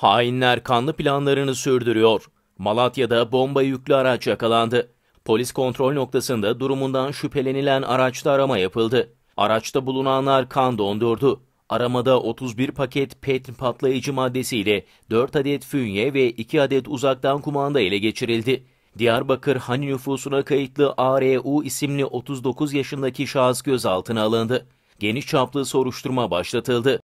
Hainler kanlı planlarını sürdürüyor. Malatya'da bomba yüklü araç yakalandı. Polis kontrol noktasında durumundan şüphelenilen araçta arama yapıldı. Araçta bulunanlar kan dondurdu. Aramada 31 paket PET patlayıcı maddesiyle 4 adet fünye ve 2 adet uzaktan kumanda ele geçirildi. Diyarbakır Hani nüfusuna kayıtlı ARU isimli 39 yaşındaki şahıs gözaltına alındı. Geniş çaplı soruşturma başlatıldı.